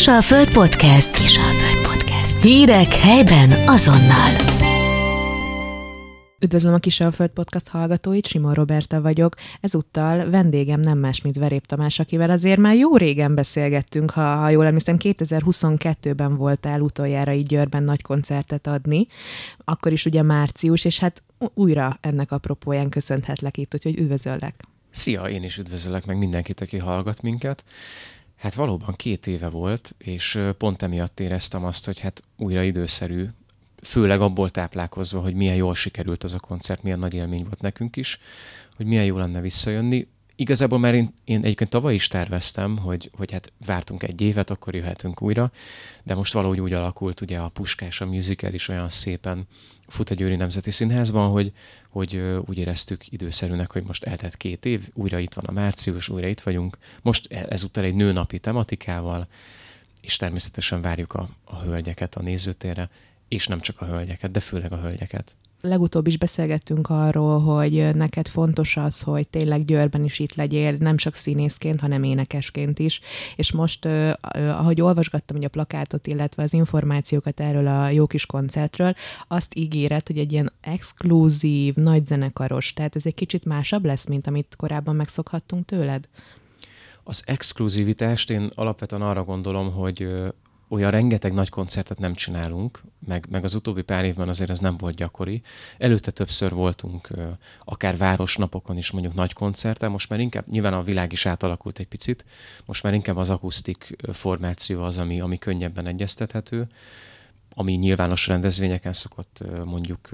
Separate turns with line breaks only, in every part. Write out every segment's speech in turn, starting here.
Föld Podcast. Föld Podcast. Hírek helyben azonnal. Üdvözlöm a Föld Podcast hallgatóit, Simon Roberta vagyok. Ezúttal vendégem nem más, mint Verép Tamás, akivel azért már jó régen beszélgettünk, ha, ha jól emlékszem, 2022-ben voltál utoljára így Győrben nagy koncertet adni, akkor is ugye március, és hát újra ennek apropóján köszönhetlek itt, úgyhogy üdvözöllek.
Szia, én is üdvözöllek meg mindenkit, aki hallgat minket. Hát valóban két éve volt, és pont emiatt éreztem azt, hogy hát újra időszerű, főleg abból táplálkozva, hogy milyen jól sikerült az a koncert, milyen nagy élmény volt nekünk is, hogy milyen jó lenne visszajönni. Igazából már én, én egyébként tavaly is terveztem, hogy, hogy hát vártunk egy évet, akkor jöhetünk újra, de most valahogy úgy alakult, ugye a Puskás, a musical is olyan szépen Fut Győri Nemzeti Színházban, hogy, hogy úgy éreztük időszerűnek, hogy most eltelt két év, újra itt van a március, újra itt vagyunk. Most e- ezúttal egy nőnapi tematikával, és természetesen várjuk a, a hölgyeket a nézőtérre, és nem csak a hölgyeket, de főleg a hölgyeket
legutóbb is beszélgettünk arról, hogy neked fontos az, hogy tényleg Győrben is itt legyél, nem csak színészként, hanem énekesként is. És most, ahogy olvasgattam hogy a plakátot, illetve az információkat erről a jó kis koncertről, azt ígéret, hogy egy ilyen exkluzív, nagy zenekaros, tehát ez egy kicsit másabb lesz, mint amit korábban megszokhattunk tőled?
Az exkluzivitást én alapvetően arra gondolom, hogy olyan rengeteg nagy koncertet nem csinálunk, meg, meg az utóbbi pár évben azért ez nem volt gyakori. Előtte többször voltunk akár városnapokon is mondjuk nagy koncerten, most már inkább, nyilván a világ is átalakult egy picit, most már inkább az akusztik formáció az, ami, ami könnyebben egyeztethető, ami nyilvános rendezvényeken szokott mondjuk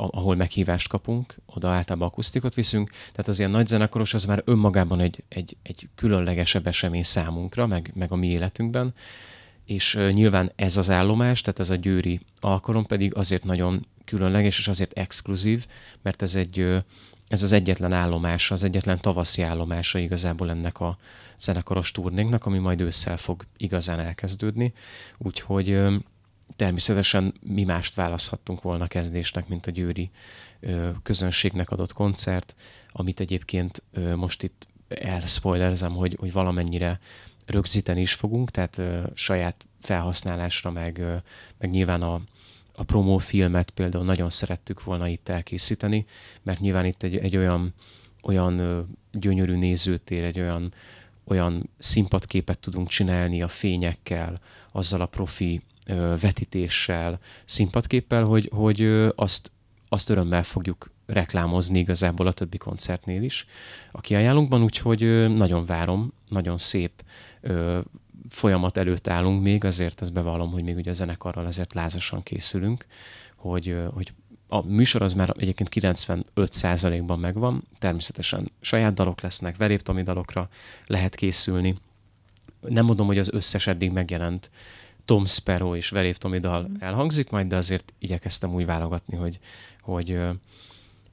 ahol meghívást kapunk, oda általában akusztikot viszünk, tehát az ilyen nagy zenekaros az már önmagában egy, egy, egy különlegesebb esemény számunkra, meg, meg a mi életünkben, és nyilván ez az állomás, tehát ez a győri alkalom pedig azért nagyon különleges, és azért exkluzív, mert ez egy ez az egyetlen állomása, az egyetlen tavaszi állomása igazából ennek a zenekaros turnénknak, ami majd ősszel fog igazán elkezdődni. Úgyhogy természetesen mi mást választhattunk volna kezdésnek, mint a győri közönségnek adott koncert, amit egyébként most itt elspoilerzem, hogy, hogy valamennyire rögzíteni is fogunk, tehát ö, saját felhasználásra, meg, ö, meg nyilván a, a promófilmet például nagyon szerettük volna itt elkészíteni, mert nyilván itt egy, egy olyan, olyan ö, gyönyörű nézőtér, egy olyan, olyan színpadképet tudunk csinálni a fényekkel, azzal a profi ö, vetítéssel, színpadképpel, hogy, hogy ö, azt, azt örömmel fogjuk reklámozni igazából a többi koncertnél is a kiajánlunkban, úgyhogy nagyon várom, nagyon szép ö, folyamat előtt állunk még, azért ezt bevallom, hogy még ugye a zenekarral azért lázasan készülünk, hogy, ö, hogy a műsor az már egyébként 95%-ban megvan, természetesen saját dalok lesznek, veréptomi dalokra lehet készülni. Nem mondom, hogy az összes eddig megjelent Tom Sparrow és veréptomi dal mm. elhangzik majd, de azért igyekeztem úgy válogatni, hogy, hogy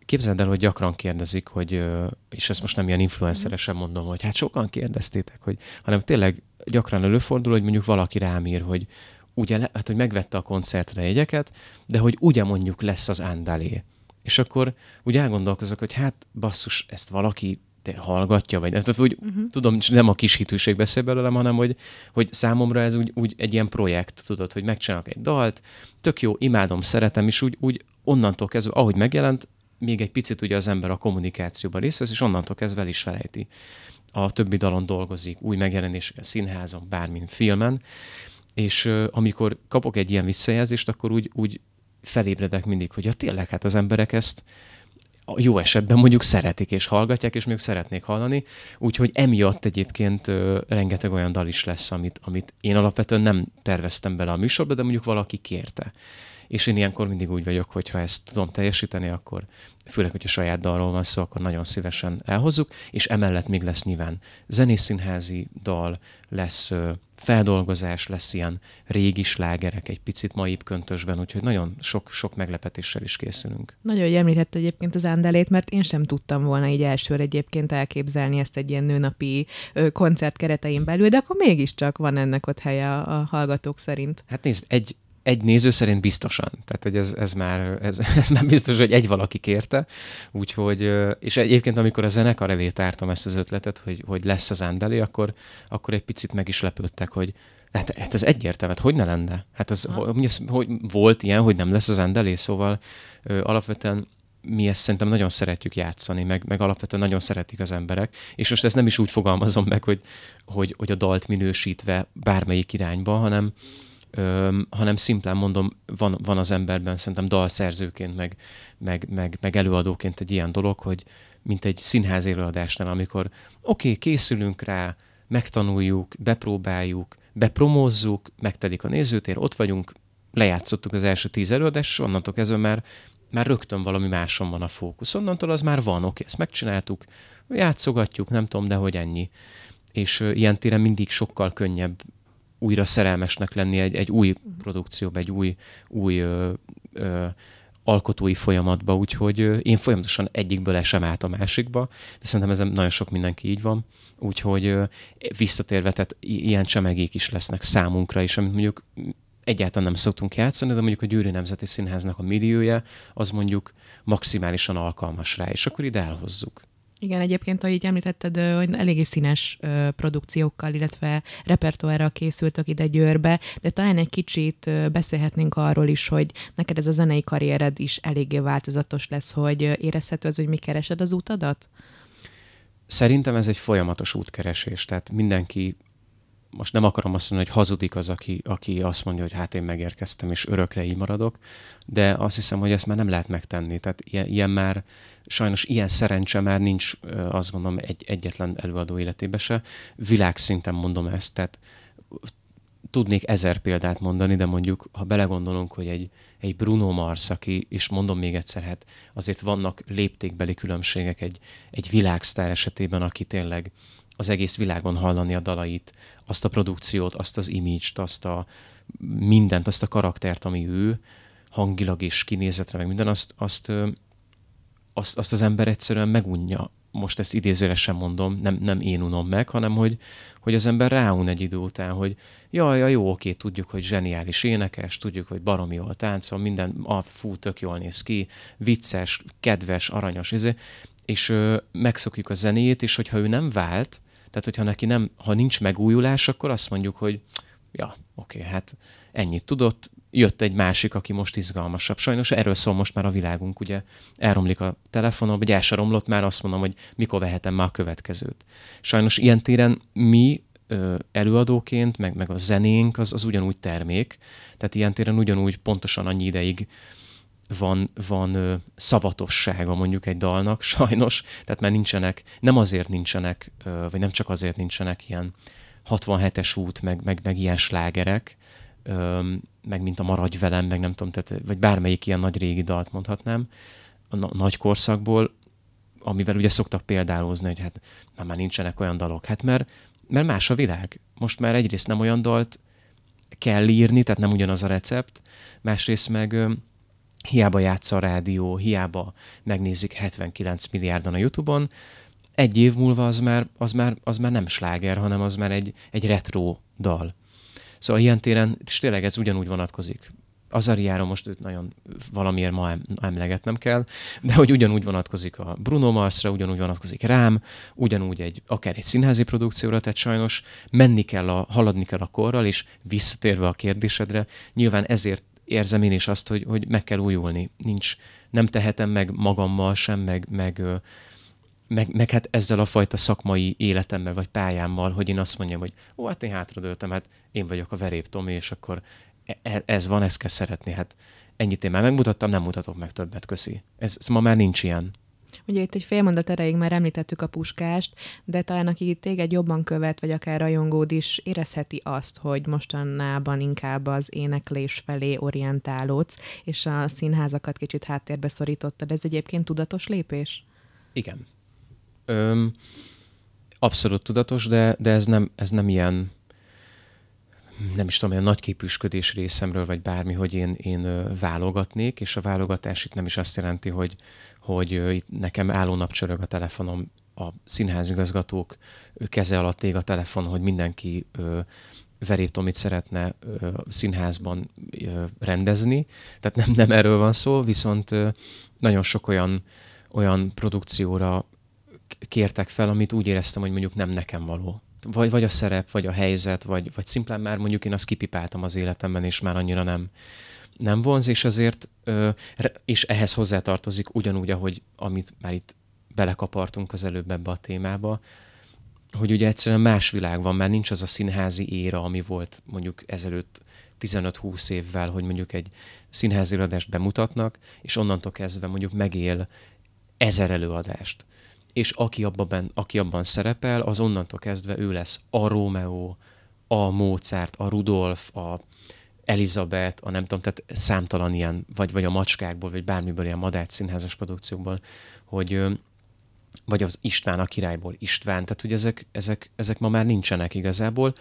Képzeld el, hogy gyakran kérdezik, hogy, és ezt most nem ilyen influenceresen mondom, hogy hát sokan kérdeztétek, hogy, hanem tényleg gyakran előfordul, hogy mondjuk valaki rám ír, hogy ugye, hát hogy megvette a koncertre jegyeket, de hogy ugye mondjuk lesz az Ándalé. És akkor úgy elgondolkozok, hogy hát basszus, ezt valaki hallgatja, vagy tehát, úgy, uh-huh. Mhm. tudom, nem a kis hitűség beszél belőlem, hanem hogy, hogy számomra ez úgy, úgy egy ilyen projekt, tudod, hogy megcsinálok egy dalt, tök jó, imádom, szeretem, és úgy, úgy onnantól kezdve, ahogy megjelent, még egy picit ugye az ember a kommunikációban részt vesz, és onnantól kezdve el is felejti. A többi dalon dolgozik, új megjelenés, színházon, bármin filmen, és amikor kapok egy ilyen visszajelzést, akkor úgy, úgy felébredek mindig, hogy ja tényleg, hát az emberek ezt a jó esetben mondjuk szeretik és hallgatják, és még szeretnék hallani, úgyhogy emiatt egyébként ö, rengeteg olyan dal is lesz, amit, amit én alapvetően nem terveztem bele a műsorba, de mondjuk valaki kérte és én ilyenkor mindig úgy vagyok, hogy ha ezt tudom teljesíteni, akkor főleg, hogy a saját dalról van szó, akkor nagyon szívesen elhozzuk, és emellett még lesz nyilván zenészínházi dal, lesz feldolgozás, lesz ilyen régi slágerek, egy picit maibb köntösben, úgyhogy nagyon sok, sok meglepetéssel is készülünk.
Nagyon, hogy említette egyébként az Ándelét, mert én sem tudtam volna így elsőre egyébként elképzelni ezt egy ilyen nőnapi koncert keretein belül, de akkor mégiscsak van ennek ott helye a hallgatók szerint.
Hát nézd, egy, egy néző szerint biztosan. Tehát, hogy ez, ez, már, ez, ez már biztos, hogy egy valaki kérte. Úgyhogy, és egyébként, amikor a zenekar elé tártam ezt az ötletet, hogy, hogy lesz az Ándeli, akkor, akkor egy picit meg is lepődtek, hogy Hát, hát ez egyértelmű, hát hogy ne lenne? Hát ez, hogy, hogy volt ilyen, hogy nem lesz az endelé, szóval ö, alapvetően mi ezt szerintem nagyon szeretjük játszani, meg, meg alapvetően nagyon szeretik az emberek, és most ezt nem is úgy fogalmazom meg, hogy, hogy, hogy a dalt minősítve bármelyik irányba, hanem, öm, hanem szimplán mondom, van, van az emberben szerintem dalszerzőként, meg, meg, meg, meg előadóként egy ilyen dolog, hogy mint egy színház előadásnál, amikor oké, okay, készülünk rá, megtanuljuk, bepróbáljuk, bepromózzuk, megtedik a nézőtér, ott vagyunk, lejátszottuk az első tíz előadást, és onnantól kezdve már, már rögtön valami máson van a fókusz. Onnantól az már van, oké, okay, ezt megcsináltuk, játszogatjuk, nem tudom, de hogy ennyi. És ilyen téren mindig sokkal könnyebb újra szerelmesnek lenni egy, egy új produkcióba, egy új, új ö, ö, alkotói folyamatba, úgyhogy én folyamatosan egyikből esem át a másikba, de szerintem ezen nagyon sok mindenki így van, úgyhogy visszatérve, tehát ilyen csemegék is lesznek számunkra is, amit mondjuk egyáltalán nem szoktunk játszani, de mondjuk a Győri Nemzeti Színháznak a milliója, az mondjuk maximálisan alkalmas rá, és akkor ide elhozzuk.
Igen, egyébként, ahogy így említetted, hogy eléggé színes produkciókkal, illetve repertoárral készültök ide Győrbe, de talán egy kicsit beszélhetnénk arról is, hogy neked ez a zenei karriered is eléggé változatos lesz, hogy érezhető az, hogy mi keresed az útadat.
Szerintem ez egy folyamatos útkeresés, tehát mindenki most nem akarom azt mondani, hogy hazudik az, aki, aki azt mondja, hogy hát én megérkeztem, és örökre így maradok, de azt hiszem, hogy ezt már nem lehet megtenni. Tehát ilyen, ilyen már, sajnos ilyen szerencse már nincs, azt gondolom, egy, egyetlen előadó életébe se. Világszinten mondom ezt, tehát tudnék ezer példát mondani, de mondjuk, ha belegondolunk, hogy egy, egy Bruno Mars, aki, és mondom még egyszer, hát azért vannak léptékbeli különbségek egy, egy világsztár esetében, aki tényleg az egész világon hallani a dalait, azt a produkciót, azt az imidzst, azt a mindent, azt a karaktert, ami ő, hangilag és kinézetre, meg minden, azt, azt azt, azt az ember egyszerűen megunja. Most ezt sem mondom, nem, nem én unom meg, hanem hogy, hogy az ember ráun egy idő után, hogy jaj, ja, jó, oké, tudjuk, hogy zseniális énekes, tudjuk, hogy baromi jól táncol, minden, a fú, tök jól néz ki, vicces, kedves, aranyos, ez, izé, és ö, megszokjuk a zenét, és hogyha ő nem vált, tehát hogyha neki nem, ha nincs megújulás, akkor azt mondjuk, hogy ja, oké, hát ennyit tudott, jött egy másik, aki most izgalmasabb. Sajnos erről szól most már a világunk, ugye elromlik a telefonom, vagy elsaromlott már, azt mondom, hogy mikor vehetem már a következőt. Sajnos ilyen téren mi ö, előadóként, meg, meg a zenénk az, az ugyanúgy termék, tehát ilyen téren ugyanúgy pontosan annyi ideig van, van ö, szavatossága mondjuk egy dalnak, sajnos, tehát már nincsenek, nem azért nincsenek, ö, vagy nem csak azért nincsenek ilyen 67-es út, meg, meg, meg ilyen slágerek, öm, meg mint a Maradj velem, meg nem tudom, tehát, vagy bármelyik ilyen nagy régi dalt mondhatnám, a na- nagy korszakból, amivel ugye szoktak példálózni, hogy hát már, már nincsenek olyan dalok. Hát mert, mert más a világ. Most már egyrészt nem olyan dalt kell írni, tehát nem ugyanaz a recept, másrészt meg öm, hiába játsz a rádió, hiába megnézik 79 milliárdan a Youtube-on, egy év múlva az már, az már, az már nem sláger, hanem az már egy, egy retro dal. Szóval ilyen téren, és tényleg ez ugyanúgy vonatkozik Azariára most őt nagyon valamiért ma emlegetnem kell, de hogy ugyanúgy vonatkozik a Bruno Marsra, ugyanúgy vonatkozik rám, ugyanúgy egy, akár egy színházi produkcióra, tehát sajnos menni kell, a, haladni kell a korral, és visszatérve a kérdésedre, nyilván ezért érzem én is azt, hogy, hogy meg kell újulni. Nincs, nem tehetem meg magammal sem, meg, meg meg, meg hát ezzel a fajta szakmai életemmel, vagy pályámmal, hogy én azt mondjam, hogy ó, hát én hátradőltem, hát én vagyok a veréb Tomi, és akkor e, e, ez van, ezt kell szeretni. Hát ennyit én már megmutattam, nem mutatok meg többet, köszi. Ez, ez ma már nincs ilyen.
Ugye itt egy félmondat erejéig már említettük a puskást, de talán aki téged jobban követ, vagy akár rajongód is, érezheti azt, hogy mostanában inkább az éneklés felé orientálódsz, és a színházakat kicsit háttérbe szorítottad. Ez egyébként tudatos lépés? Igen.
Öm, abszolút tudatos, de, de ez, nem, ez nem ilyen nem is tudom, ilyen nagyképűsködés részemről, vagy bármi, hogy én, én válogatnék, és a válogatás itt nem is azt jelenti, hogy, hogy itt nekem álló nap csörög a telefonom, a színházigazgatók keze alatt ég a telefon, hogy mindenki verét, szeretne ö, színházban ö, rendezni. Tehát nem, nem erről van szó, viszont ö, nagyon sok olyan, olyan produkcióra kértek fel, amit úgy éreztem, hogy mondjuk nem nekem való. Vagy, vagy a szerep, vagy a helyzet, vagy, vagy szimplán már mondjuk én azt kipipáltam az életemben, és már annyira nem, nem vonz, és azért, és ehhez hozzátartozik ugyanúgy, ahogy amit már itt belekapartunk az előbb ebbe a témába, hogy ugye egyszerűen más világ van, már nincs az a színházi éra, ami volt mondjuk ezelőtt 15-20 évvel, hogy mondjuk egy színházi előadást bemutatnak, és onnantól kezdve mondjuk megél ezer előadást és aki abban, ben, aki abban szerepel, az onnantól kezdve ő lesz a Rómeó, a Mozart, a Rudolf, a Elizabeth, a nem tudom, tehát számtalan ilyen, vagy, vagy a macskákból, vagy bármiből ilyen madács színházas produkciókból, hogy vagy az István a királyból István, tehát ugye ezek, ezek, ezek ma már nincsenek igazából,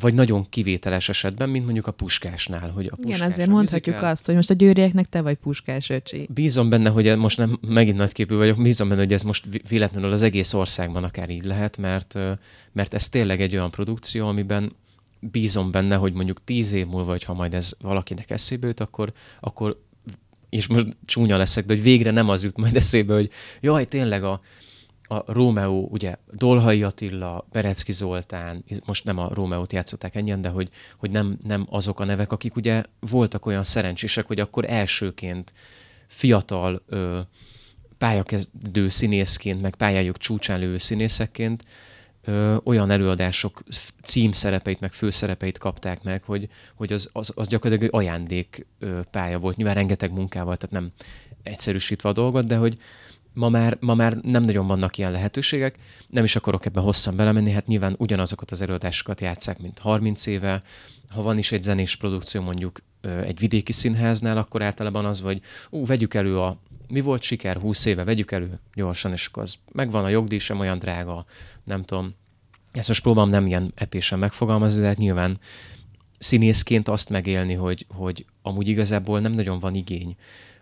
vagy nagyon kivételes esetben, mint mondjuk a puskásnál. Hogy a puskás Igen, azért mondhatjuk el.
azt, hogy most a győrieknek te vagy puskás öcsi.
Bízom benne, hogy most nem megint nagyképű vagyok, bízom benne, hogy ez most véletlenül az egész országban akár így lehet, mert, mert ez tényleg egy olyan produkció, amiben bízom benne, hogy mondjuk tíz év múlva, vagy ha majd ez valakinek eszébe jut, akkor, akkor és most csúnya leszek, de hogy végre nem az jut majd eszébe, hogy jaj, tényleg a, a Rómeó, ugye Dolhai Attila, Berecki Zoltán, most nem a Rómeót játszották ennyien, de hogy, hogy nem, nem azok a nevek, akik ugye voltak olyan szerencsések, hogy akkor elsőként fiatal ö, pályakezdő színészként, meg pályájuk csúcsán lévő színészekként ö, olyan előadások címszerepeit, meg főszerepeit kapták meg, hogy, hogy az, az, az gyakorlatilag ajándék ö, pálya volt. Nyilván rengeteg munkával, tehát nem egyszerűsítve a dolgot, de hogy, ma már, ma már nem nagyon vannak ilyen lehetőségek, nem is akarok ebben hosszan belemenni, hát nyilván ugyanazokat az előadásokat játszák, mint 30 éve. Ha van is egy zenés produkció mondjuk egy vidéki színháznál, akkor általában az, hogy ú, vegyük elő a mi volt siker 20 éve, vegyük elő gyorsan, és akkor az megvan a jogdíj, sem olyan drága, nem tudom. Ezt most próbálom nem ilyen epésen megfogalmazni, de hát nyilván színészként azt megélni, hogy, hogy amúgy igazából nem nagyon van igény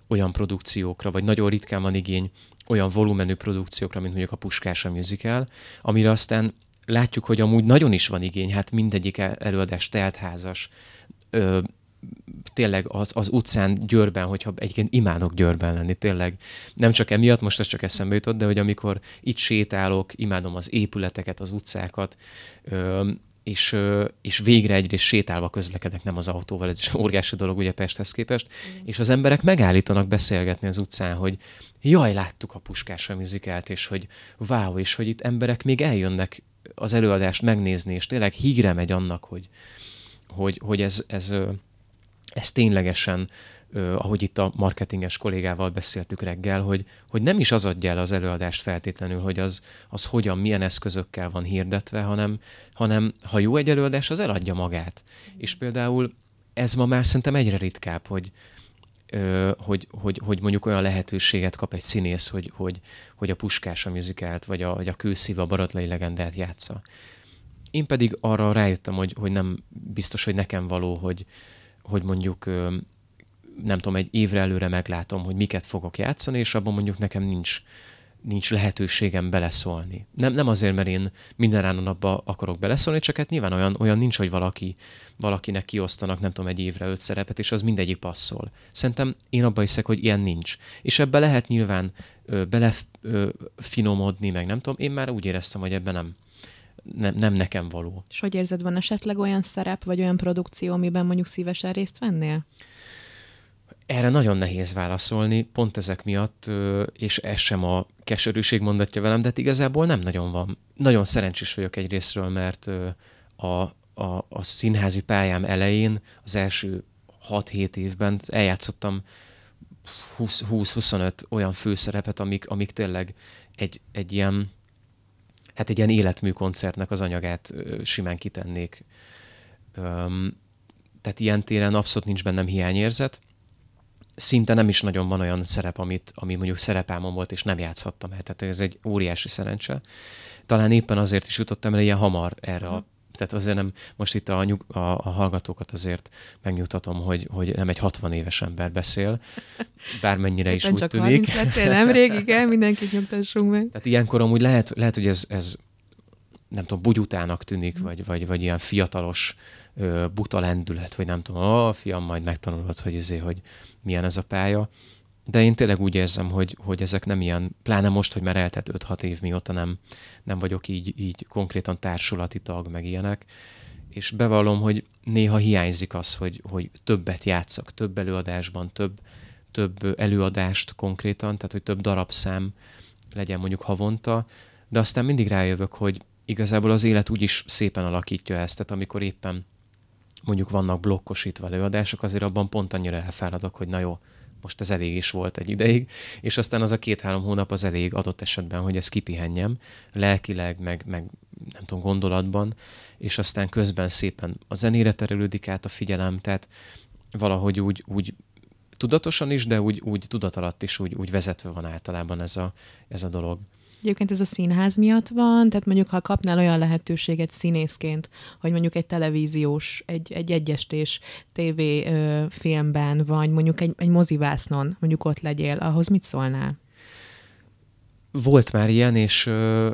olyan produkciókra, vagy nagyon ritkán van igény olyan volumenű produkciókra, mint mondjuk a Puskás a Musical, amire aztán látjuk, hogy amúgy nagyon is van igény, hát mindegyik e- előadás teltházas, ö, tényleg az, az utcán Győrben, hogyha egyébként imádok Győrben lenni, tényleg nem csak emiatt, most ez csak eszembe jutott, de hogy amikor itt sétálok, imádom az épületeket, az utcákat, ö, és, és végre egyrészt sétálva közlekedek, nem az autóval, ez is óriási dolog ugye Pesthez képest, mm. és az emberek megállítanak beszélgetni az utcán, hogy jaj, láttuk a a műzikát, és hogy váó, és hogy itt emberek még eljönnek az előadást megnézni, és tényleg hígre megy annak, hogy, hogy, hogy ez, ez, ez ténylegesen ahogy itt a marketinges kollégával beszéltük reggel, hogy, hogy nem is az adja el az előadást feltétlenül, hogy az, az hogyan, milyen eszközökkel van hirdetve, hanem, hanem ha jó egy előadás, az eladja magát. És például ez ma már szerintem egyre ritkább, hogy, hogy, hogy, hogy mondjuk olyan lehetőséget kap egy színész, hogy, hogy, hogy a Puskás a műzikelt, vagy a, vagy a Kőszív a Baratlai legendát játsza. Én pedig arra rájöttem, hogy, hogy nem biztos, hogy nekem való, hogy, hogy mondjuk nem tudom, egy évre előre meglátom, hogy miket fogok játszani, és abban mondjuk nekem nincs nincs lehetőségem beleszólni. Nem, nem azért, mert én minden rán napba akarok beleszólni, csak hát nyilván olyan, olyan nincs, hogy valaki, valakinek kiosztanak, nem tudom, egy évre öt szerepet, és az mindegyik passzol. Szerintem én abba hiszek, hogy ilyen nincs. És ebbe lehet nyilván ö, belefinomodni, meg nem tudom, én már úgy éreztem, hogy ebben nem, nem, nem nekem való.
És hogy érzed, van esetleg olyan szerep, vagy olyan produkció, amiben mondjuk szívesen részt vennél?
Erre nagyon nehéz válaszolni, pont ezek miatt, és ez sem a keserűség mondatja velem, de hát igazából nem nagyon van. Nagyon szerencsés vagyok egyrésztről, mert a, a, a színházi pályám elején, az első 6-7 évben eljátszottam 20-25 olyan főszerepet, amik, amik tényleg egy, egy ilyen hát egy ilyen életmű koncertnek az anyagát simán kitennék. Öm, tehát ilyen téren abszolút nincs bennem hiányérzet szinte nem is nagyon van olyan szerep, amit, ami mondjuk szerepámon volt, és nem játszhattam el. Tehát ez egy óriási szerencse. Talán éppen azért is jutottam el ilyen hamar erre a mhm. tehát azért nem, most itt a, nyug, a, a hallgatókat azért megnyugtatom, hogy, hogy nem egy 60 éves ember beszél, bármennyire is úgy csak tűnik. csak lettél nemrég,
igen, mindenkit nyomtassunk meg.
Tehát ilyenkor amúgy lehet, lehet hogy ez, ez nem tudom, bugyutának tűnik, mm. vagy, vagy, vagy ilyen fiatalos ö, buta lendület, vagy nem tudom, a fiam, majd megtanulod, hogy, izé, hogy milyen ez a pálya. De én tényleg úgy érzem, hogy, hogy ezek nem ilyen, pláne most, hogy már eltelt 5-6 év mióta nem, nem vagyok így, így konkrétan társulati tag, meg ilyenek, és bevallom, hogy néha hiányzik az, hogy, hogy többet játszak, több előadásban, több, több előadást konkrétan, tehát hogy több darabszám legyen mondjuk havonta, de aztán mindig rájövök, hogy igazából az élet úgyis szépen alakítja ezt, tehát amikor éppen mondjuk vannak blokkosítva előadások, azért abban pont annyira elfáradok, hogy na jó, most ez elég is volt egy ideig, és aztán az a két-három hónap az elég adott esetben, hogy ez kipihenjem lelkileg, meg, meg nem tudom, gondolatban, és aztán közben szépen a zenére terelődik át a figyelem, tehát valahogy úgy, úgy tudatosan is, de úgy, úgy tudat alatt is úgy, úgy vezetve van általában ez a, ez a dolog.
Egyébként ez a színház miatt van, tehát mondjuk ha kapnál olyan lehetőséget színészként, hogy mondjuk egy televíziós, egy, egy egyestés TV ö, filmben, vagy mondjuk egy, egy mozivásznon, mondjuk ott legyél, ahhoz mit szólnál?
Volt már ilyen, és ö,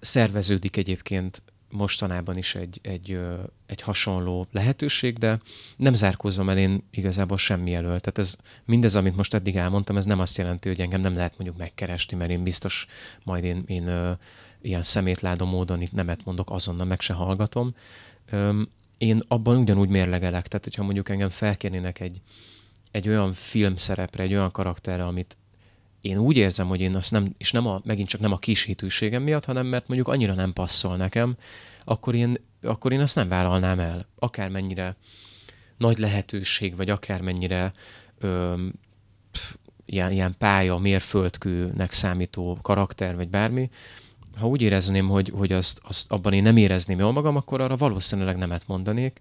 szerveződik egyébként mostanában is egy, egy, egy hasonló lehetőség, de nem zárkózom el én igazából semmi elől. Tehát ez, mindez, amit most eddig elmondtam, ez nem azt jelenti, hogy engem nem lehet mondjuk megkeresni, mert én biztos majd én, én ilyen szemétládom módon itt nemet mondok, azonnal meg se hallgatom. én abban ugyanúgy mérlegelek, tehát hogyha mondjuk engem felkérnének egy, egy olyan filmszerepre, egy olyan karakterre, amit én úgy érzem, hogy én azt nem, és nem a, megint csak nem a kis hitűségem miatt, hanem mert mondjuk annyira nem passzol nekem, akkor én, akkor én azt nem vállalnám el. Akármennyire nagy lehetőség, vagy akármennyire ö, pf, ilyen, ilyen pálya, mérföldkőnek számító karakter, vagy bármi, ha úgy érezném, hogy, hogy azt, azt abban én nem érezném jól magam, akkor arra valószínűleg nemet mondanék,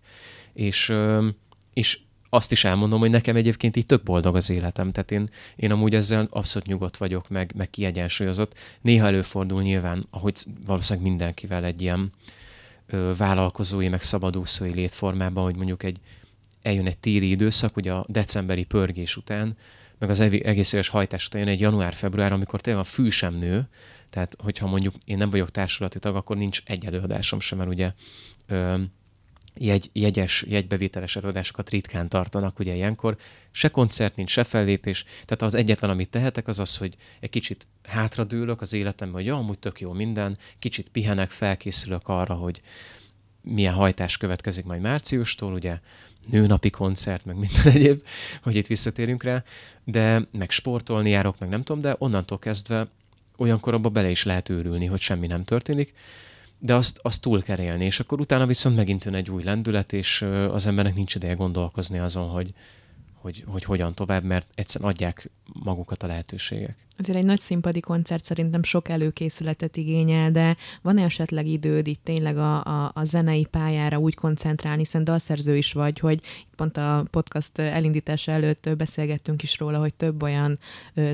és, és azt is elmondom, hogy nekem egyébként így tök boldog az életem. Tehát én, én amúgy ezzel abszolút nyugodt vagyok, meg, meg kiegyensúlyozott. Néha előfordul nyilván, ahogy valószínűleg mindenkivel egy ilyen ö, vállalkozói, meg szabadúszói létformában, hogy mondjuk egy eljön egy téli időszak, ugye a decemberi pörgés után, meg az egész éves hajtás után jön egy január-február, amikor tényleg a fű sem nő, tehát hogyha mondjuk én nem vagyok társulati tag, akkor nincs egy előadásom sem, mert ugye ö, jegy, jegyes, jegybevételes előadásokat ritkán tartanak ugye ilyenkor. Se koncert nincs, se fellépés. Tehát az egyetlen, amit tehetek, az az, hogy egy kicsit hátradőlök az életemben, hogy ja, amúgy tök jó minden, kicsit pihenek, felkészülök arra, hogy milyen hajtás következik majd márciustól, ugye nőnapi koncert, meg minden egyéb, hogy itt visszatérünk rá, de meg sportolni járok, meg nem tudom, de onnantól kezdve olyankor abba bele is lehet őrülni, hogy semmi nem történik, de azt, azt túl kell élni, és akkor utána viszont megint jön egy új lendület, és az embernek nincs ideje gondolkozni azon, hogy, hogy, hogy hogyan tovább, mert egyszerűen adják magukat a lehetőségek.
Azért egy nagy színpadi koncert szerintem sok előkészületet igényel, de van -e esetleg időd itt tényleg a, a, a zenei pályára úgy koncentrálni, hiszen dalszerző is vagy, hogy pont a podcast elindítása előtt beszélgettünk is róla, hogy több olyan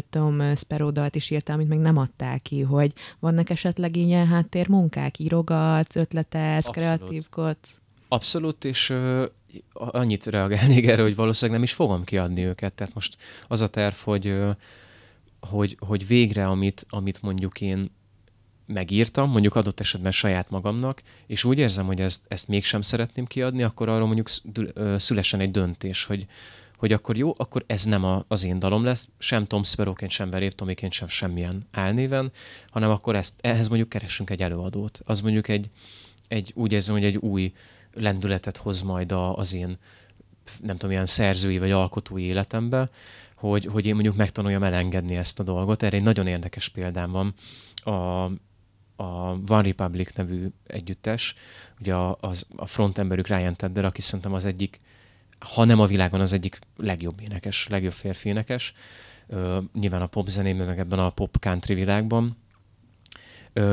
Tom Sparrow dalt is írtál, amit még nem adtál ki, hogy vannak esetleg ilyen háttérmunkák, írogatsz, ötletelsz, kreatívkodsz?
Abszolút, és annyit reagálnék erre, hogy valószínűleg nem is fogom kiadni őket. Tehát most az a terv, hogy, hogy, hogy végre, amit, amit mondjuk én megírtam, mondjuk adott esetben saját magamnak, és úgy érzem, hogy ezt, ezt mégsem szeretném kiadni, akkor arról mondjuk szülesen egy döntés, hogy, hogy akkor jó, akkor ez nem a, az én dalom lesz, sem Tom Sparrowként, sem Veréb Tomiként, sem semmilyen álnéven, hanem akkor ezt, ehhez mondjuk keressünk egy előadót. Az mondjuk egy, egy úgy érzem, hogy egy új uh, lendületet hoz majd az én nem tudom, ilyen szerzői vagy alkotói életembe, hogy, hogy én mondjuk megtanuljam elengedni ezt a dolgot. Erre egy nagyon érdekes példám van. A, a One Republic nevű együttes, ugye a, az, a frontemberük Ryan Tedder, aki szerintem az egyik, ha nem a világon az egyik legjobb énekes, legjobb férfi énekes, Ö, nyilván a zenében, meg ebben a pop country világban,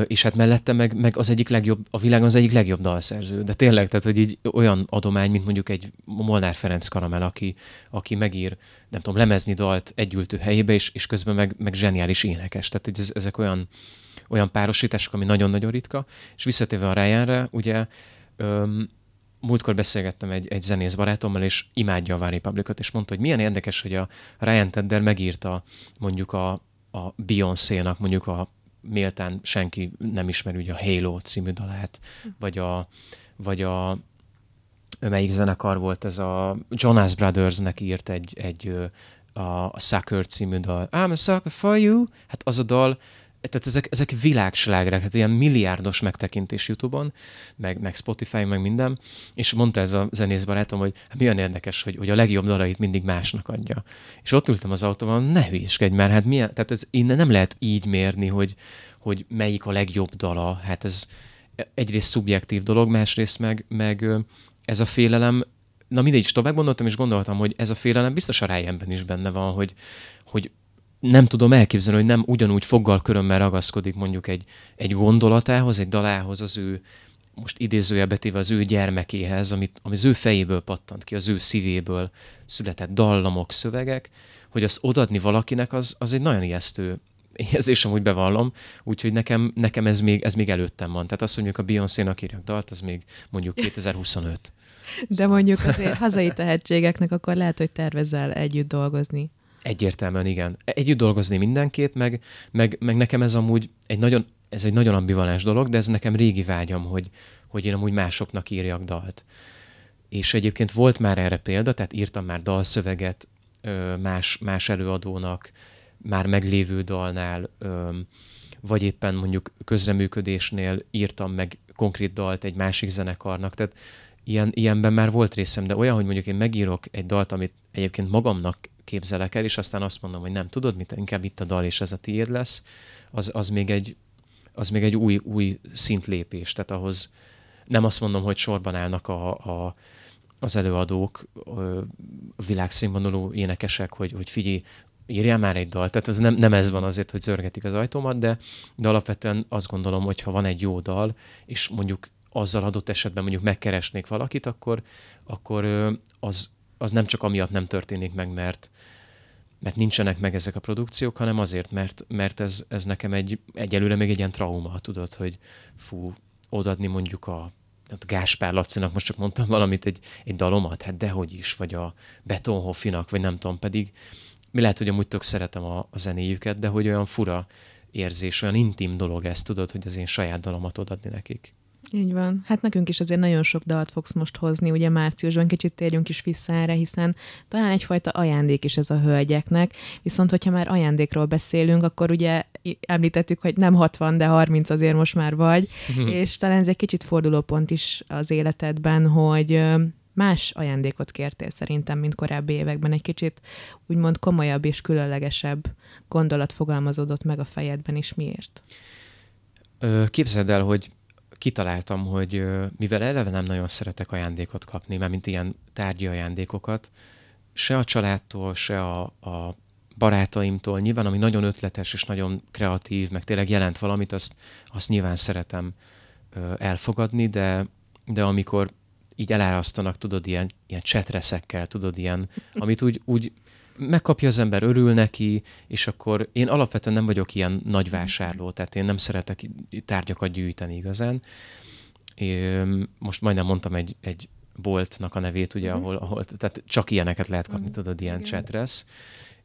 és hát mellette meg, meg az egyik legjobb, a világon az egyik legjobb dalszerző. De tényleg, tehát hogy így olyan adomány, mint mondjuk egy Molnár Ferenc Karamel, aki, aki megír, nem tudom, lemezni dalt együltő helyébe, és, és közben meg, meg zseniális énekes. Tehát ez, ezek olyan, olyan párosítások, ami nagyon-nagyon ritka. És visszatérve a Ryanre, ugye öm, múltkor beszélgettem egy, egy zenész barátommal, és imádja a Vári Publicot, és mondta, hogy milyen érdekes, hogy a Ryan Tedder megírta mondjuk a, a Beyoncé-nak mondjuk a méltán senki nem ismeri ugye a Halo című dalát, vagy a, vagy a melyik zenekar volt ez a Jonas Brothersnek írt egy, egy a, a Sucker című dal. I'm a sucker for you. Hát az a dal tehát ezek, ezek világslágerek, tehát ilyen milliárdos megtekintés YouTube-on, meg, meg Spotify, meg minden, és mondta ez a zenész barátom, hogy hát milyen érdekes, hogy, hogy a legjobb dalait mindig másnak adja. És ott ültem az autóban, ne hülyeskedj, már, hát milyen, tehát ez innen nem lehet így mérni, hogy, hogy melyik a legjobb dala, hát ez egyrészt szubjektív dolog, másrészt meg, meg ez a félelem, na mindegy, is tovább gondoltam, és gondoltam, hogy ez a félelem biztos a rájemben is benne van, hogy, hogy nem tudom elképzelni, hogy nem ugyanúgy foggal körömmel ragaszkodik mondjuk egy, egy gondolatához, egy dalához, az ő most idézőjelbe téve az ő gyermekéhez, amit, ami az ő fejéből pattant ki, az ő szívéből született dallamok, szövegek, hogy azt odadni valakinek, az, az egy nagyon ijesztő érzésem, úgy bevallom, úgyhogy nekem, nekem ez, még, ez még előttem van. Tehát azt, hogy mondjuk a Beyoncé-nak írjak dalt, az még mondjuk 2025. De mondjuk azért
hazai tehetségeknek akkor lehet, hogy tervezel együtt dolgozni.
Egyértelműen igen. Együtt dolgozni mindenképp, meg, meg, meg nekem ez amúgy egy nagyon, ez egy nagyon ambivalens dolog, de ez nekem régi vágyam, hogy, hogy én amúgy másoknak írjak dalt. És egyébként volt már erre példa, tehát írtam már dalszöveget más, más előadónak, már meglévő dalnál, vagy éppen mondjuk közreműködésnél írtam meg konkrét dalt egy másik zenekarnak, tehát ilyen, ilyenben már volt részem, de olyan, hogy mondjuk én megírok egy dalt, amit egyébként magamnak képzelek el, és aztán azt mondom, hogy nem tudod, mit, inkább itt a dal, és ez a tiéd lesz, az, az még egy, az még egy új, új szintlépés. Tehát ahhoz nem azt mondom, hogy sorban állnak a, a az előadók, a világszínvonalú énekesek, hogy, hogy figyelj, írjál már egy dal. Tehát ez nem, nem ez van azért, hogy zörgetik az ajtómat, de, de alapvetően azt gondolom, hogy ha van egy jó dal, és mondjuk azzal adott esetben mondjuk megkeresnék valakit, akkor, akkor az az nem csak amiatt nem történik meg, mert mert nincsenek meg ezek a produkciók, hanem azért, mert, mert ez, ez nekem egy, egyelőre még egy ilyen trauma, tudod, hogy fú, odadni mondjuk a, a hát Gáspár Lacinak, most csak mondtam valamit, egy, egy dalomat, hát dehogy is, vagy a Betonhoffinak, vagy nem tudom, pedig mi lehet, hogy amúgy tök szeretem a, a zenéjüket, de hogy olyan fura érzés, olyan intim dolog ez, tudod, hogy az én saját dalomat odadni nekik.
Így van. Hát nekünk is azért nagyon sok dalt fogsz most hozni, ugye márciusban kicsit térjünk is vissza erre, hiszen talán egyfajta ajándék is ez a hölgyeknek, viszont hogyha már ajándékról beszélünk, akkor ugye említettük, hogy nem 60, de 30 azért most már vagy, és talán ez egy kicsit fordulópont is az életedben, hogy más ajándékot kértél szerintem, mint korábbi években. Egy kicsit úgymond komolyabb és különlegesebb gondolat fogalmazódott meg a fejedben, és miért?
Képzeld el, hogy kitaláltam, hogy mivel eleve nem nagyon szeretek ajándékot kapni, mert mint ilyen tárgyi ajándékokat, se a családtól, se a, a barátaimtól, nyilván ami nagyon ötletes és nagyon kreatív, meg tényleg jelent valamit, azt, azt nyilván szeretem elfogadni, de, de amikor így elárasztanak, tudod, ilyen, ilyen csetreszekkel, tudod, ilyen, amit úgy, úgy megkapja az ember, örül neki, és akkor én alapvetően nem vagyok ilyen nagy mhm. vásárló, tehát én nem szeretek tárgyakat gyűjteni igazán. most majdnem mondtam egy, egy boltnak a nevét, ugye, mm ahol, ahol tehát csak ilyeneket lehet kapni, mm tudod, ilyen csetresz,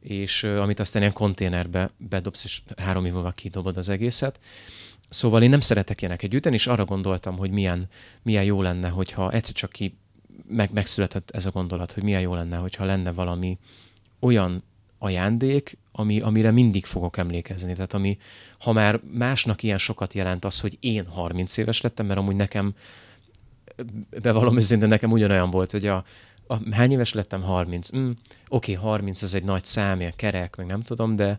és amit aztán ilyen konténerbe bedobsz, és három év múlva kidobod az egészet. Szóval én nem szeretek ilyeneket gyűjteni, és arra gondoltam, hogy milyen, milyen jó lenne, hogyha egyszer csak ki meg, megszületett ez a gondolat, hogy milyen jó lenne, hogyha lenne valami olyan ajándék, ami, amire mindig fogok emlékezni. Tehát ami, ha már másnak ilyen sokat jelent az, hogy én 30 éves lettem, mert amúgy nekem, bevallom őszintén, nekem ugyanolyan volt, hogy a, a, hány éves lettem? 30. Mm, oké, okay, 30 ez egy nagy szám, ilyen kerek, meg nem tudom, de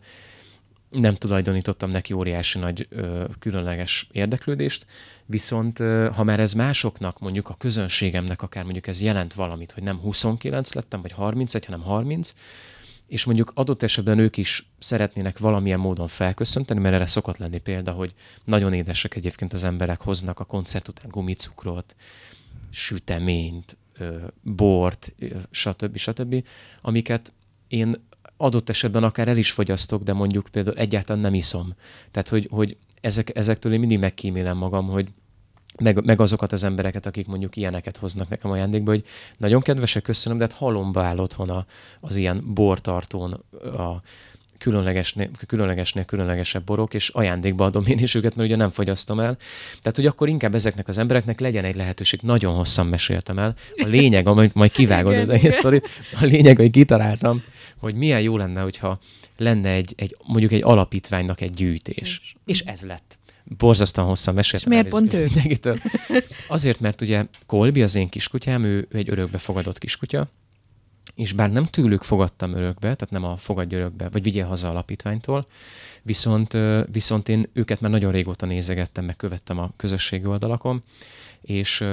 nem tulajdonítottam neki óriási nagy ö, különleges érdeklődést, viszont ö, ha már ez másoknak, mondjuk a közönségemnek akár mondjuk ez jelent valamit, hogy nem 29 lettem, vagy 31, hanem 30, és mondjuk adott esetben ők is szeretnének valamilyen módon felköszönteni, mert erre szokott lenni példa, hogy nagyon édesek egyébként az emberek hoznak a koncert után gumicukrot, süteményt, bort, stb. stb., amiket én adott esetben akár el is fogyasztok, de mondjuk például egyáltalán nem iszom. Tehát, hogy, hogy ezek, ezektől én mindig megkímélem magam, hogy meg, meg azokat az embereket, akik mondjuk ilyeneket hoznak nekem ajándékba, hogy nagyon kedvesek, köszönöm, de hát halomba áll otthon a, az ilyen bortartón a különlegesnél, különlegesnél különlegesebb borok, és ajándékba adom én is őket, mert ugye nem fogyasztom el. Tehát, hogy akkor inkább ezeknek az embereknek legyen egy lehetőség. Nagyon hosszan meséltem el. A lényeg, amit majd kivágod az egész sztorit, a lényeg, hogy kitaláltam, hogy milyen jó lenne, hogyha lenne egy, egy mondjuk egy alapítványnak egy gyűjtés.
És ez lett
borzasztóan hosszan mesélt. miért pont ő? Mindenkitől. Azért, mert ugye Kolbi az én kiskutyám, ő, ő egy örökbefogadott kiskutya, és bár nem tőlük fogadtam örökbe, tehát nem a fogadj örökbe, vagy vigyél haza alapítványtól, viszont, viszont én őket már nagyon régóta nézegettem, meg követtem a közösségi oldalakon, és,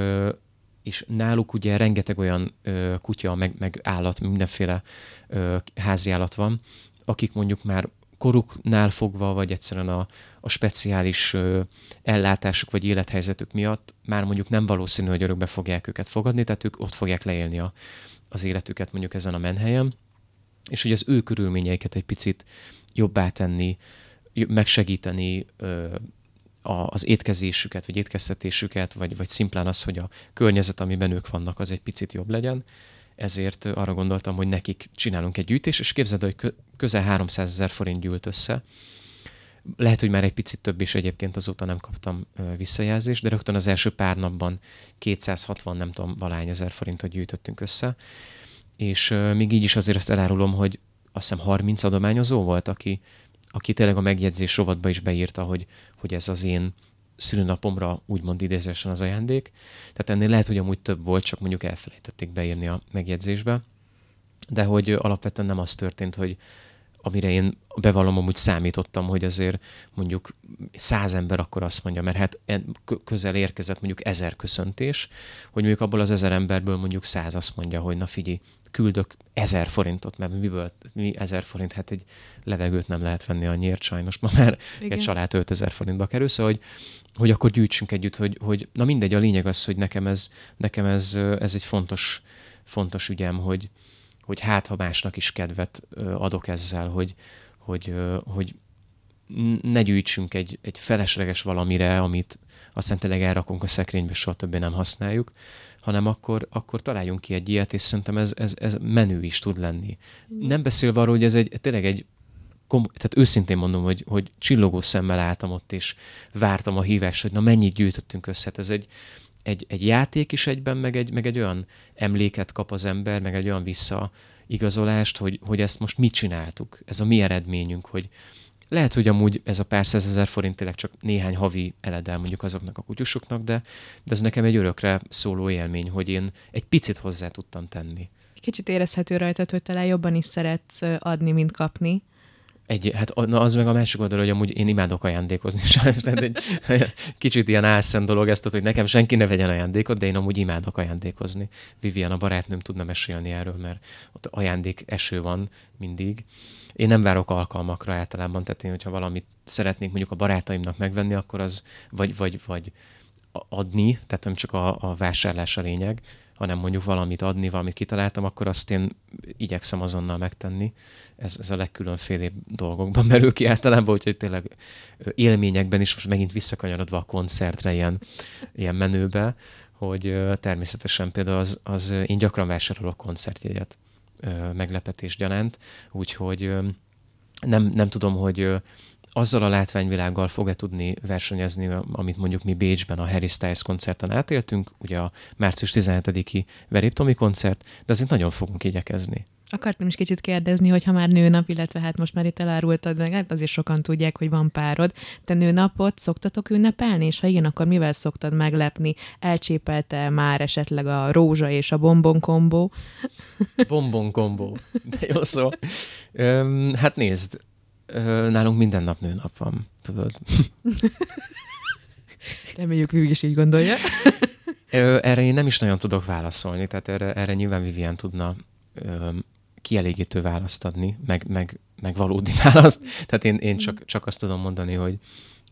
és náluk ugye rengeteg olyan kutya, meg, meg állat, mindenféle házi állat van, akik mondjuk már koruknál fogva, vagy egyszerűen a, a speciális ellátásuk vagy élethelyzetük miatt már mondjuk nem valószínű, hogy örökbe fogják őket fogadni, tehát ők ott fogják leélni a, az életüket mondjuk ezen a menhelyen, és hogy az ő körülményeiket egy picit jobbá tenni, megsegíteni az étkezésüket, vagy étkeztetésüket, vagy, vagy szimplán az, hogy a környezet, amiben ők vannak, az egy picit jobb legyen. Ezért arra gondoltam, hogy nekik csinálunk egy gyűjtés, és képzeld, hogy közel 300 ezer forint gyűlt össze, lehet, hogy már egy picit több is egyébként azóta nem kaptam visszajelzést, de rögtön az első pár napban 260, nem tudom, valány ezer forintot gyűjtöttünk össze, és még így is azért ezt elárulom, hogy azt hiszem 30 adományozó volt, aki, aki tényleg a megjegyzés rovatba is beírta, hogy, hogy ez az én szülőnapomra úgymond idézésen az ajándék. Tehát ennél lehet, hogy amúgy több volt, csak mondjuk elfelejtették beírni a megjegyzésbe. De hogy alapvetően nem az történt, hogy, amire én bevallom, amúgy számítottam, hogy azért mondjuk száz ember akkor azt mondja, mert hát közel érkezett mondjuk ezer köszöntés, hogy mondjuk abból az ezer emberből mondjuk száz azt mondja, hogy na figyelj, küldök ezer forintot, mert miből mi ezer forint, hát egy levegőt nem lehet venni annyiért sajnos ma már Igen. egy család 5000 forintba kerül, szóval hogy, hogy akkor gyűjtsünk együtt, hogy, hogy na mindegy, a lényeg az, hogy nekem ez, nekem ez, ez egy fontos, fontos ügyem, hogy, hogy hát, ha másnak is kedvet adok ezzel, hogy, hogy, hogy ne gyűjtsünk egy, egy felesleges valamire, amit a szenteleg elrakunk a szekrénybe, soha többé nem használjuk, hanem akkor, akkor találjunk ki egy ilyet, és szerintem ez, ez, ez menő is tud lenni. Nem beszélve arról, hogy ez egy, tényleg egy kom- tehát őszintén mondom, hogy, hogy csillogó szemmel álltam ott, és vártam a hívást, hogy na mennyit gyűjtöttünk össze. Hát ez egy, egy, egy játék is egyben, meg egy, meg egy olyan emléket kap az ember, meg egy olyan visszaigazolást, hogy, hogy ezt most mit csináltuk, ez a mi eredményünk, hogy lehet, hogy amúgy ez a pár százezer forint tényleg csak néhány havi eledel mondjuk azoknak a kutyusoknak, de, de ez nekem egy örökre szóló élmény, hogy én egy picit hozzá tudtam tenni.
Kicsit érezhető rajtad, hogy talán jobban is szeretsz adni, mint kapni.
Egy, hát na az meg a másik oldal, hogy amúgy én imádok ajándékozni, sajnos. Tehát egy kicsit ilyen álszent dolog ezt, hogy nekem senki ne vegyen ajándékot, de én amúgy imádok ajándékozni. Vivian, a barátnőm tudna mesélni erről, mert ott ajándék eső van mindig. Én nem várok alkalmakra általában, tehát én, hogyha valamit szeretnék mondjuk a barátaimnak megvenni, akkor az vagy, vagy, vagy adni, tehát nem csak a, a vásárlás a lényeg, hanem mondjuk valamit adni, valamit kitaláltam, akkor azt én igyekszem azonnal megtenni ez, ez a legkülönfélebb dolgokban merül ki általában, úgyhogy tényleg élményekben is most megint visszakanyarodva a koncertre ilyen, ilyen menőbe, hogy természetesen például az, az én gyakran vásárolok koncertjegyet meglepetés gyanánt, úgyhogy nem, nem tudom, hogy azzal a látványvilággal fog-e tudni versenyezni, amit mondjuk mi Bécsben a Harry Styles koncerten átéltünk, ugye a március 17-i Veréptomi koncert, de azért nagyon fogunk igyekezni.
Akartam is kicsit kérdezni, hogy ha már nőnap, illetve hát most már itt elárultad, de hát azért sokan tudják, hogy van párod. Te nőnapot szoktatok ünnepelni, és ha igen, akkor mivel szoktad meglepni? Elcsépelte már esetleg a rózsa és a bombon kombó?
Bombon kombó. De jó szó. Öm, hát nézd, nálunk minden nap nőnap van, tudod.
Reméljük, Vivi is így gondolja.
Erre én nem is nagyon tudok válaszolni, tehát erre, erre nyilván Vivian tudna kielégítő választ adni, meg, meg, meg valódi választ. Tehát én, én csak, mm. csak azt tudom mondani, hogy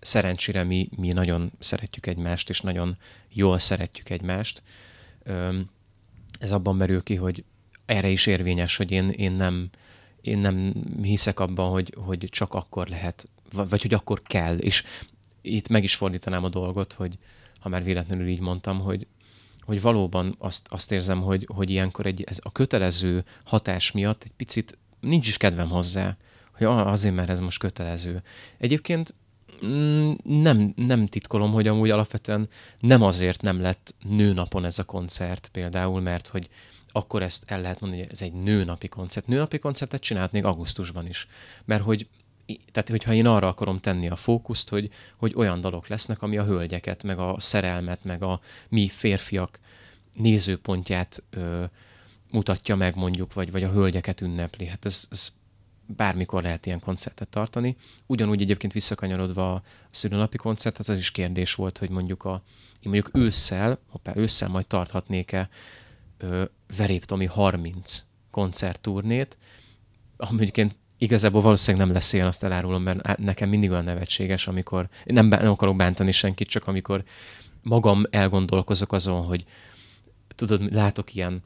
szerencsére mi, mi nagyon szeretjük egymást, és nagyon jól szeretjük egymást. Ez abban merül ki, hogy erre is érvényes, hogy én, én nem, én nem hiszek abban, hogy, hogy csak akkor lehet, vagy hogy akkor kell. És itt meg is fordítanám a dolgot, hogy ha már véletlenül így mondtam, hogy hogy valóban azt, azt érzem, hogy, hogy ilyenkor egy, ez a kötelező hatás miatt egy picit nincs is kedvem hozzá, hogy azért, mert ez most kötelező. Egyébként mm, nem, nem titkolom, hogy amúgy alapvetően nem azért nem lett nőnapon ez a koncert például, mert hogy akkor ezt el lehet mondani, hogy ez egy nőnapi koncert. Nőnapi koncertet csinált még augusztusban is, mert hogy tehát hogyha én arra akarom tenni a fókuszt, hogy, hogy olyan dalok lesznek, ami a hölgyeket, meg a szerelmet, meg a mi férfiak nézőpontját ö, mutatja meg mondjuk, vagy, vagy a hölgyeket ünnepli. Hát ez, ez bármikor lehet ilyen koncertet tartani. Ugyanúgy egyébként visszakanyarodva a szülőnapi koncert, az, az is kérdés volt, hogy mondjuk a, én mondjuk ősszel, hoppá, ősszel majd tarthatnék-e ö, Veréb 30 koncertturnét, ami igazából valószínűleg nem lesz ilyen, azt elárulom, mert nekem mindig olyan nevetséges, amikor nem, nem akarok bántani senkit, csak amikor magam elgondolkozok azon, hogy tudod, látok ilyen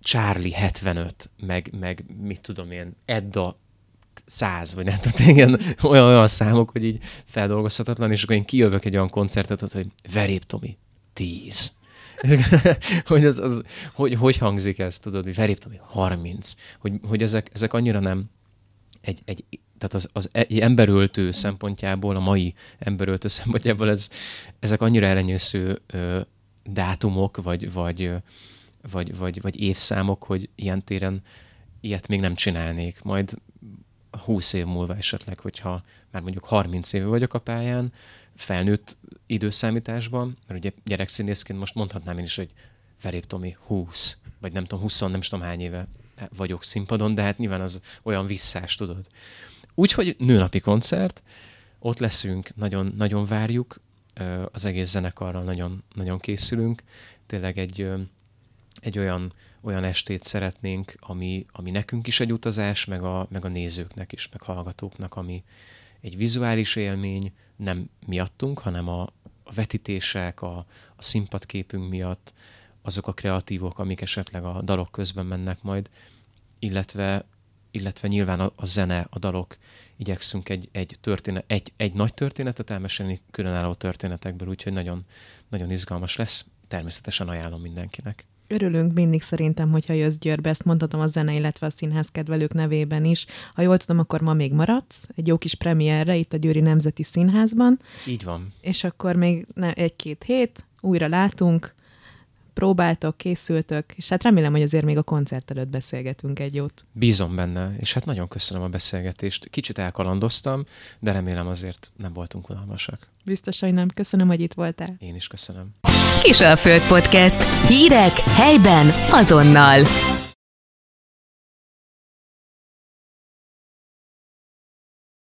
Charlie 75, meg, meg mit tudom ilyen Edda 100, vagy nem tudom, igen, olyan, olyan számok, hogy így feldolgozhatatlan, és akkor én kijövök egy olyan koncertet, ott, hogy Verép Tomi, 10. hogy, az, az, hogy, hogy hangzik ez, tudod, hogy Verép Tomi, 30. Hogy, hogy ezek, ezek annyira nem egy, egy tehát az, az e, egy emberöltő mm. szempontjából, a mai emberöltő szempontjából ez, ezek annyira elenyésző ö, dátumok, vagy, vagy, vagy, vagy, vagy évszámok, hogy ilyen téren ilyet még nem csinálnék. Majd húsz év múlva esetleg, hogyha már mondjuk 30 éve vagyok a pályán, felnőtt időszámításban, mert ugye gyerekszínészként most mondhatnám én is, hogy Felép Tomi 20, vagy nem tudom, 20, nem is tudom hány éve vagyok színpadon, de hát nyilván az olyan visszás, tudod. Úgyhogy nőnapi koncert, ott leszünk, nagyon, nagyon várjuk, az egész zenekarral nagyon, nagyon készülünk. Tényleg egy, egy olyan, olyan estét szeretnénk, ami, ami nekünk is egy utazás, meg a, meg a nézőknek is, meg hallgatóknak, ami egy vizuális élmény, nem miattunk, hanem a, a vetítések, a, a színpadképünk miatt, azok a kreatívok, amik esetleg a dalok közben mennek majd, illetve, illetve nyilván a, a zene, a dalok, igyekszünk egy, egy, történet, egy, egy nagy történetet elmesélni különálló történetekből, úgyhogy nagyon, nagyon izgalmas lesz. Természetesen ajánlom mindenkinek.
Örülünk mindig szerintem, hogyha jössz Györbe, ezt mondhatom a zene, illetve a színház kedvelők nevében is. Ha jól tudom, akkor ma még maradsz, egy jó kis premierre itt a Győri Nemzeti Színházban. Így van. És akkor még egy-két hét, újra látunk, próbáltok, készültök, és hát remélem, hogy azért még a koncert előtt beszélgetünk egy jót.
Bízom benne, és hát nagyon köszönöm a beszélgetést. Kicsit elkalandoztam, de remélem azért nem voltunk unalmasak.
Biztos, hogy nem. Köszönöm, hogy itt
voltál. Én is köszönöm. föld Podcast. Hírek helyben azonnal.